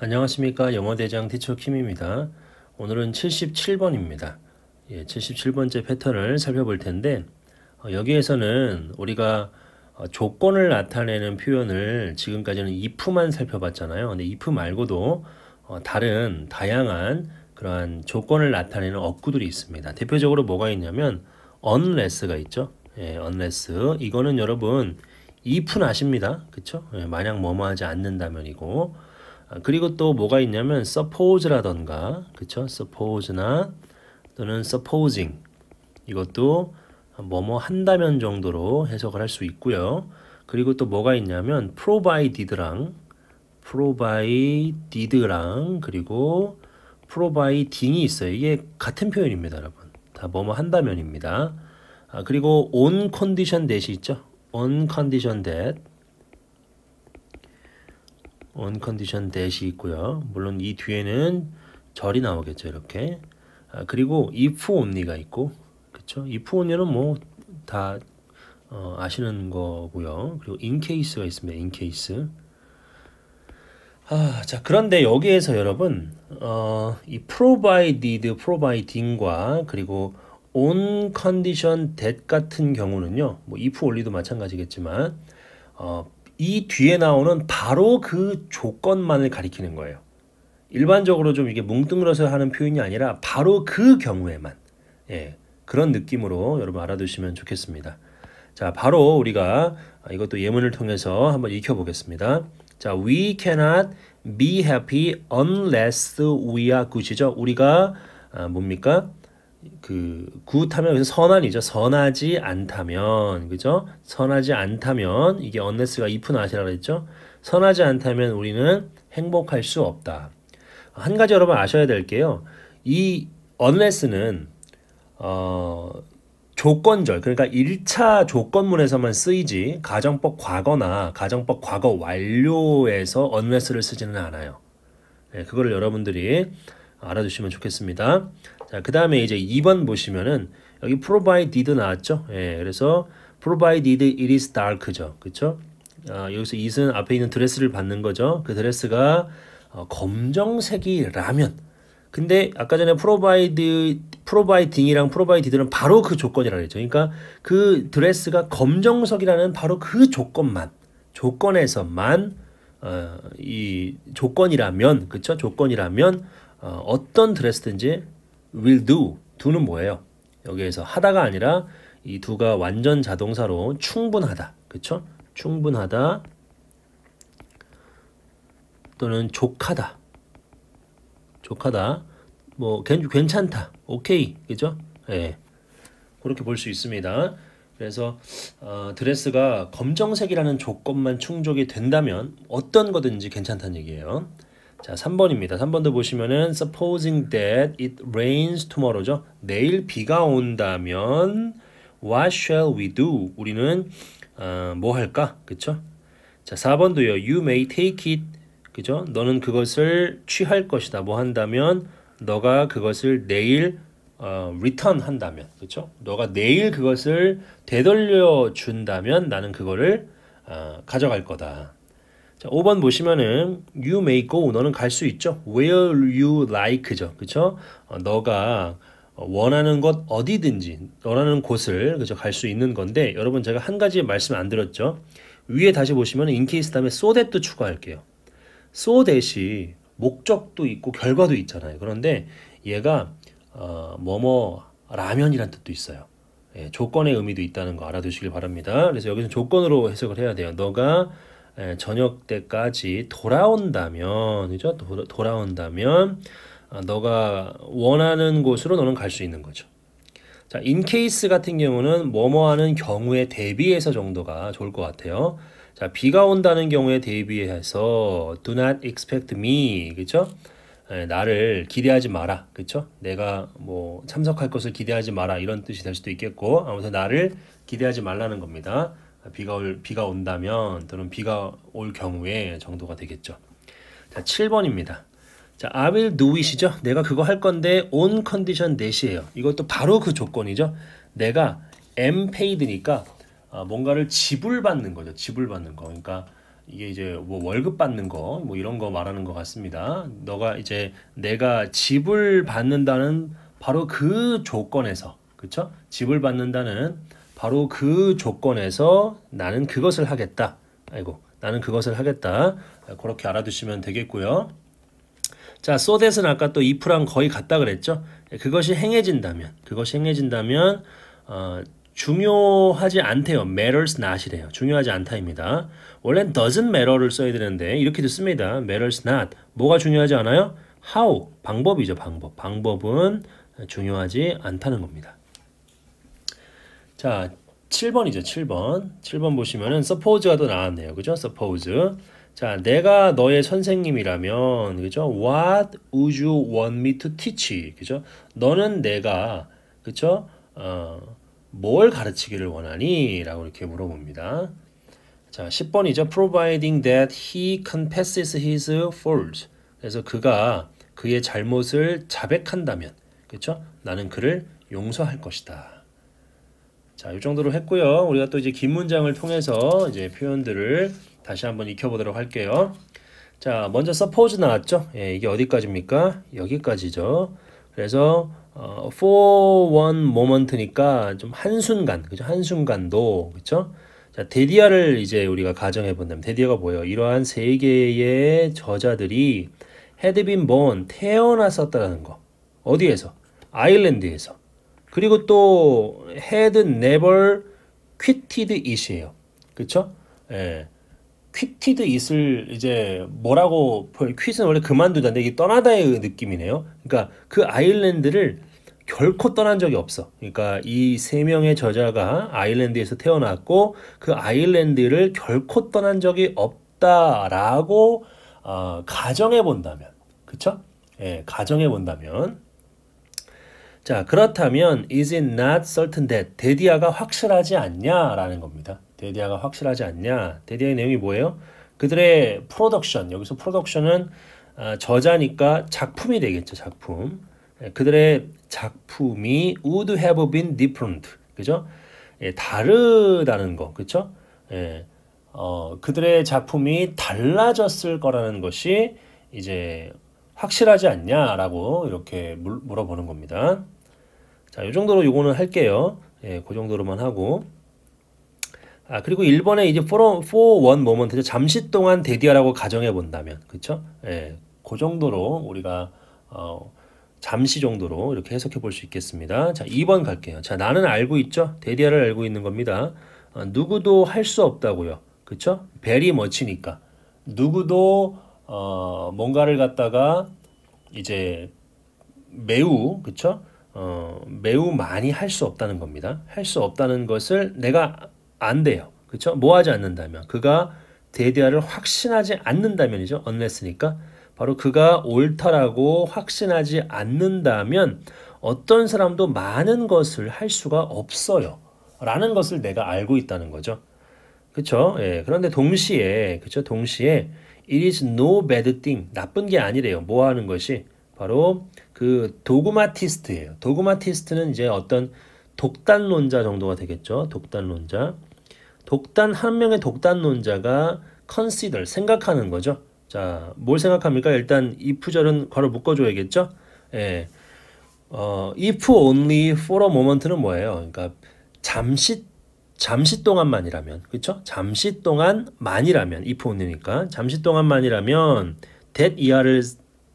안녕하십니까 영어대장 티처 킴입니다. 오늘은 77번입니다. 예, 77번째 패턴을 살펴볼 텐데 어, 여기에서는 우리가 어, 조건을 나타내는 표현을 지금까지는 if만 살펴봤잖아요. 근데 if 말고도 어, 다른 다양한 그러한 조건을 나타내는 어구들이 있습니다. 대표적으로 뭐가 있냐면 unless가 있죠. 예, unless 이거는 여러분 if는 아십니다. 그쵸? 예, 만약 뭐뭐 하지 않는다면이고 아, 그리고 또 뭐가 있냐면 suppose라던가 그쵸? suppose나 또는 supposing 이것도 뭐뭐 한다면 정도로 해석을 할 수 있고요. 그리고 또 뭐가 있냐면 provided랑 provided랑 그리고 providing이 있어요. 이게 같은 표현입니다, 여러분. 다 뭐뭐 한다면입니다. 아, 그리고 on condition that이 있죠. on condition that 온컨디션 대시 있고요. 물론 이 뒤에는 절이 나오겠죠. 이렇게. 아, 그리고 if only가 있고 그쵸 if only는 뭐다 어, 아시는 거고요. 그리고 in case가 있습니다. in case. 아, 자, 그런데 여기에서 여러분, 어, 이 provided, providing과 그리고 on condition that 같은 경우는요, 뭐 if only도 마찬가지겠지만, 어, 이 뒤에 나오는 바로 그 조건만을 가리키는 거예요. 일반적으로 좀 이게 뭉뚱그려서 하는 표현이 아니라 바로 그 경우에만 예, 그런 느낌으로 여러분 알아두시면 좋겠습니다. 자, 바로 우리가 이것도 예문을 통해서 한번 익혀보겠습니다. 자, we cannot be happy unless we are g o o 죠 우리가 아, 뭡니까? 그 구타면 선한이죠. 선하지 않다면 그죠? 선하지 않다면 이게 언레스가 if not이라고 했죠. 선하지 않다면 우리는 행복할 수 없다. 한 가지 여러분 아셔야 될 게요. 이 unless는 어, 조건절 그러니까 1차 조건문에서만 쓰이지 가정법 과거나 가정법 과거 완료에서 unless를 쓰지는 않아요. 네, 그거를 여러분들이 알아두시면 좋겠습니다. 자, 그 다음에 이제 2번 보시면은 여기 provided 나왔죠? 예, 그래서 provided it is dark죠. 그쵸? 아, 여기서 it은 앞에 있는 드레스를 받는 거죠. 그 드레스가 어, 검정색이라면. 근데 아까 전에 provide, providing이랑 provided는 바로 그 조건이라 고했죠 그러니까 그 드레스가 검정색이라는 바로 그 조건만, 조건에서만 어, 이 조건이라면, 그쵸? 조건이라면 어, 어떤 드레스든지 will do. do는 뭐예요? 여기에서 하다가 아니라 이 두가 완전 자동사로 충분하다. 그쵸? 충분하다. 또는 족하다. 족하다. 뭐, 괜찮다. 오케이. 그죠? 예. 그렇게 볼 수 있습니다. 그래서 어, 드레스가 검정색이라는 조건만 충족이 된다면 어떤 거든지 괜찮다는 얘기예요. 자, 3번입니다. 3번도 보시면은 supposing that it rains tomorrow죠. 내일 비가 온다면 what shall we do? 우리는 어, 뭐 할까? 그쵸? 자, 4번도요. you may take it. 그죠? 너는 그것을 취할 것이다. 뭐 한다면 너가 그것을 내일 어, return 한다면. 그쵸? 너가 내일 그것을 되돌려 준다면 나는 그거를 어, 가져갈 거다. 자, 5번 보시면은 you may go 너는 갈 수 있죠. where you like죠. 그렇죠? 어, 너가 원하는 곳 어디든지 원하는 곳을 그죠 갈 수 있는 건데 여러분 제가 한 가지 말씀 안 드렸죠. 위에 다시 보시면 인케이스 다음에 so that도 추가할게요. so that이 목적도 있고 결과도 있잖아요. 그런데 얘가 어, 뭐뭐 라면이란 뜻도 있어요. 예, 조건의 의미도 있다는 거 알아두시길 바랍니다. 그래서 여기서 조건으로 해석을 해야 돼요. 너가 예, 저녁 때까지 돌아온다면, 그죠? 돌아온다면, 아, 너가 원하는 곳으로 너는 갈 수 있는 거죠. 자, 인케이스 같은 경우는 뭐뭐 하는 경우에 대비해서 정도가 좋을 것 같아요. 자, 비가 온다는 경우에 대비해서 do not expect me, 그쵸? 예, 나를 기대하지 마라, 그쵸? 내가 뭐 참석할 것을 기대하지 마라 이런 뜻이 될 수도 있겠고 아무튼 나를 기대하지 말라는 겁니다. 비가 올 비가 온다면 또는 비가 올 경우에 정도가 되겠죠. 자, 7번입니다. 자, I will do it이죠. 내가 그거 할 건데 on condition that이에요. 이것도 바로 그 조건이죠. 내가 am paid니까 아, 뭔가를 지불받는 거죠. 지불받는 거. 그러니까 이게 이제 뭐 월급 받는 거, 뭐 이런 거 말하는 것 같습니다. 너가 이제 내가 지불받는다는 바로 그 조건에서, 그쵸? 지불받는다는 바로 그 조건에서 나는 그것을 하겠다. 아이고, 나는 그것을 하겠다. 그렇게 알아두시면 되겠고요. 자, so t 은 아까 또 if랑 거의 같다 그랬죠? 그것이 행해진다면, 그것이 행해진다면, 어, 중요하지 않대요. matters not이래요. 중요하지 않다입니다. 원래는 doesn't matter를 써야 되는데, 이렇게도 씁니다. matters not. 뭐가 중요하지 않아요? how. 방법이죠, 방법. 방법은 중요하지 않다는 겁니다. 자, 7번이죠. 7번. 7번 보시면은 suppose가 더 나왔네요. 그죠? suppose. 자, 내가 너의 선생님이라면 그죠? what would you want me to teach? 그죠? 너는 내가 그죠? 어, 뭘 가르치기를 원하니? 라고 이렇게 물어봅니다. 자, 10번이죠. providing that he confesses his f a u l t 그래서 그가 그의 잘못을 자백한다면 그렇죠? 나는 그를 용서할 것이다. 자, 이 정도로 했고요. 우리가 또 이제 긴 문장을 통해서 이제 표현들을 다시 한번 익혀보도록 할게요. 자, 먼저 suppose 나왔죠? 예, 이게 어디까지입니까? 여기까지죠. 그래서 어, for one moment니까 좀 한순간, 그죠? 한순간도, 그죠? 자, 데디아를 이제 우리가 가정해 본다면 데디아가 뭐예요? 이러한 세 개의 저자들이 had been born 태어났었다라는 거. 어디에서? 아일랜드에서. 그리고 또 had never quitted it이에요. 그렇죠? 예. 퀴티드 이슬 이제 뭐라고 퀴즈는 원래 그만두다인데 이게 떠나다의 느낌이네요. 그러니까 그 아일랜드를 결코 떠난 적이 없어. 그러니까 이 세 명의 저자가 아일랜드에서 태어났고 그 아일랜드를 결코 떠난 적이 없다라고 어, 가정해 본다면, 그쵸? 예, 가정해 본다면 자, 그렇다면 is it not certain that 데디아가 확실하지 않냐라는 겁니다. 데디아가 확실하지 않냐. 데디아의 내용이 뭐예요? 그들의 프로덕션, 여기서 프로덕션은 아, 저자니까 작품이 되겠죠, 작품. 예, 그들의 작품이 would have been different. 그죠? 예, 다르다는 거, 그쵸? 예, 어, 그들의 작품이 달라졌을 거라는 것이 이제 확실하지 않냐라고 이렇게 물, 어보는 겁니다. 자, 이 정도로 요거는 할게요. 예, 그 정도로만 하고. 아, 그리고 1번에 이제 for, for one moment, 잠시 동안 대디어라고 가정해 본다면, 그쵸? 예, 그 정도로 우리가, 어, 잠시 정도로 이렇게 해석해 볼 수 있겠습니다. 자, 2번 갈게요. 자, 나는 알고 있죠? 대디아를 알고 있는 겁니다. 아, 누구도 할 수 없다고요. 그쵸? 베리 멋치니까. 누구도 어, 뭔가를 갖다가 이제 매우 그쵸? 어, 매우 많이 할 수 없다는 겁니다. 할 수 없다는 것을 내가 안 돼요. 그쵸? 뭐 하지 않는다면 그가 대대화를 확신하지 않는다면이죠. unless니까 바로 그가 옳다라고 확신하지 않는다면 어떤 사람도 많은 것을 할 수가 없어요. 라는 것을 내가 알고 있다는 거죠. 그렇죠? 예. 그런데 동시에 그렇죠? 동시에 it is no bad thing 나쁜 게 아니래요. 뭐 하는 것이 바로 그 도그마티스트예요. 도그마티스트는 이제 어떤 독단론자 정도가 되겠죠. 독단론자. 독단 한 명의 독단론자가 consider 생각하는 거죠. 자, 뭘 생각합니까? 일단 if절은 괄호 묶어 줘야겠죠? 예. 어, if only for a moment는 뭐예요? 그러니까 잠시 잠시 동안만이라면 그렇죠? 잠시 동안만이라면 if only니까 잠시 동안만이라면 that 이하를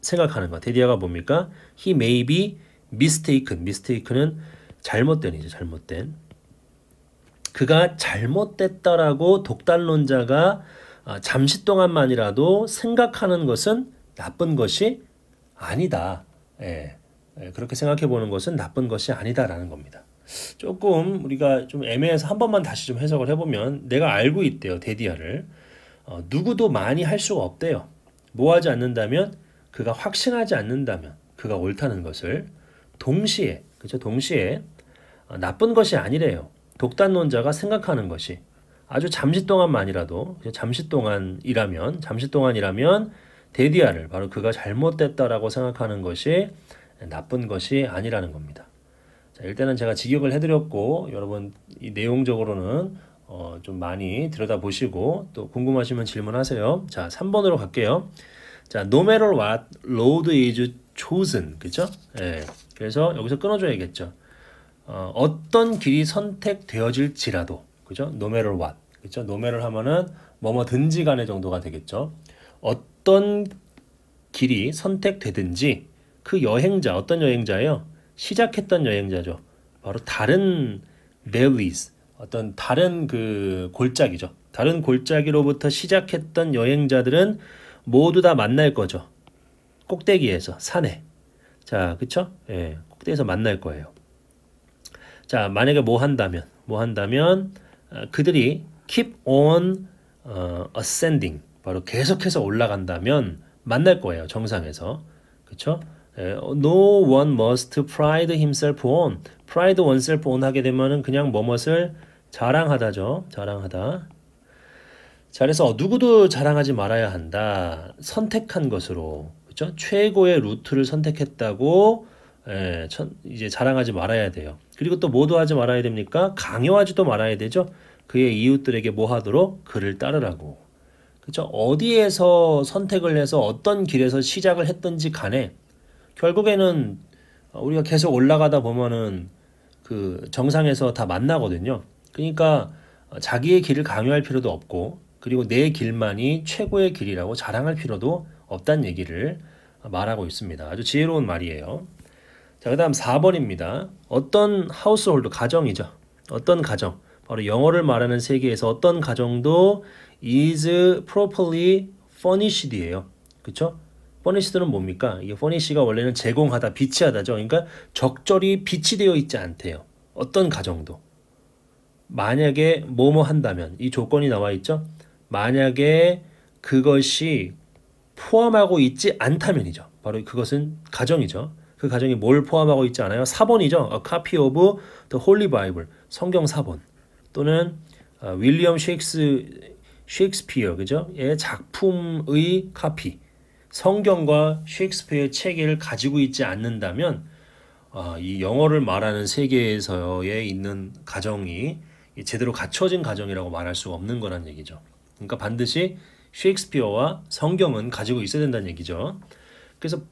생각하는 거. that 이하가 뭡니까? he may be mistaken. mistaken은 잘못된이죠. 잘못된. 그가 잘못됐다라고 독단론자가 아, 잠시 동안만이라도 생각하는 것은 나쁜 것이 아니다. 예. 예. 그렇게 생각해 보는 것은 나쁜 것이 아니다라는 겁니다. 조금 우리가 좀 애매해서 한 번만 다시 좀 해석을 해보면 내가 알고 있대요 데디아를 어, 누구도 많이 할 수가 없대요 뭐하지 않는다면 그가 확신하지 않는다면 그가 옳다는 것을 동시에 그죠 동시에 어, 나쁜 것이 아니래요 독단론자가 생각하는 것이 아주 잠시 동안만이라도 잠시 동안이라면 잠시 동안이라면 데디아를 바로 그가 잘못됐다라고 생각하는 것이 나쁜 것이 아니라는 겁니다. 자, 일단은 제가 직역을 해드렸고 여러분 이 내용적으로는 어, 좀 많이 들여다보시고 또 궁금하시면 질문하세요. 자, 3번으로 갈게요. 자, no matter what, road is chosen. 그쵸? 예. 그래서 여기서 끊어줘야겠죠. 어, 어떤 길이 선택되어질지라도. 그죠? no matter what. 그쵸? no matter 하면은 뭐뭐든지 간에 정도가 되겠죠. 어떤 길이 선택되든지 그 여행자, 어떤 여행자예요? 시작했던 여행자죠. 바로 다른 밸리스, 어떤 다른 그 골짜기죠. 다른 골짜기로부터 시작했던 여행자들은 모두 다 만날 거죠. 꼭대기에서 산에. 자, 그쵸? 예, 꼭대기에서 만날 거예요. 자, 만약에 뭐 한다면, 뭐 한다면 어, 그들이 keep on 어, ascending, 바로 계속해서 올라간다면 만날 거예요. 정상에서. 그쵸? No one must pride himself on. pride oneself on 하게 되면은 그냥 뭐뭇을 자랑하다죠. 자랑하다. 자, 그래서 어, 누구도 자랑하지 말아야 한다. 선택한 것으로. 그죠 최고의 루트를 선택했다고 예, 천, 이제 자랑하지 말아야 돼요. 그리고 또 모두 하지 말아야 됩니까? 강요하지도 말아야 되죠. 그의 이웃들에게 뭐 하도록 그를 따르라고. 그죠 어디에서 선택을 해서 어떤 길에서 시작을 했든지 간에 결국에는 우리가 계속 올라가다 보면은 그 정상에서 다 만나거든요. 그러니까 자기의 길을 강요할 필요도 없고 그리고 내 길만이 최고의 길이라고 자랑할 필요도 없단 얘기를 말하고 있습니다. 아주 지혜로운 말이에요. 자, 그다음 4번입니다. 어떤 하우스홀드 가정이죠. 어떤 가정. 바로 영어를 말하는 세계에서 어떤 가정도 is properly furnished이에요. 그쵸 퍼니시드는 뭡니까? 이게 퍼니시가 원래는 제공하다, 비치하다죠. 그러니까 적절히 비치되어 있지 않대요. 어떤 가정도. 만약에 뭐뭐 한다면 이 조건이 나와 있죠. 만약에 그것이 포함하고 있지 않다면이죠. 바로 그것은 가정이죠. 그 가정이 뭘 포함하고 있지 않아요? 사본이죠 A copy of the Holy Bible. 성경 사본. 또는 윌리엄 셰익스 셰익스피어 그죠? 의 작품의 카피. 성경과 셰익스피어의 체계를 가지고 있지 않는다면 아, 이 영어를 말하는 세계에서에 있는 가정이 제대로 갖춰진 가정이라고 말할 수 없는 거란 얘기죠. 그러니까 반드시 셰익스피어와 성경은 가지고 있어야 된다는 얘기죠. 그래서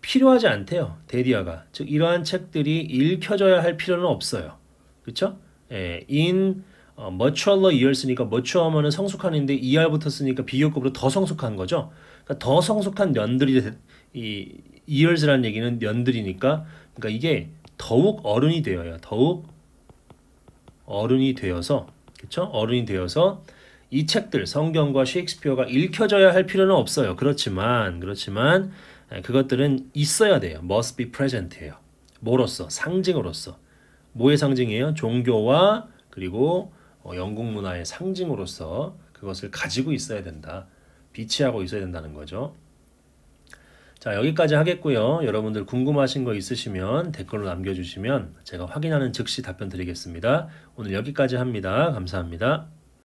필요하지 않대요. 데디아가. 즉 이러한 책들이 읽혀져야 할 필요는 없어요. 그렇죠? 예, in 어, mature year 쓰니까 mature 하면 성숙한인데 er부터 쓰니까 비교급으로 더 성숙한 거죠. 그러니까 더 성숙한 년들이 이 years라는 얘기는 년들이니까 그러니까 이게 더욱 어른이 되어야 더욱 어른이 되어서 그렇죠? 어른이 되어서 이 책들 성경과 셰익스피어가 읽혀져야 할 필요는 없어요. 그렇지만 그렇지만 예, 그것들은 있어야 돼요. must be present예요. 뭐로서 상징으로서 뭐의 상징이에요? 종교와 그리고 어, 영국 문화의 상징으로서 그것을 가지고 있어야 된다. 비치하고 있어야 된다는 거죠. 자 여기까지 하겠고요. 여러분들 궁금하신 거 있으시면 댓글로 남겨주시면 제가 확인하는 즉시 답변 드리겠습니다. 오늘 여기까지 합니다. 감사합니다.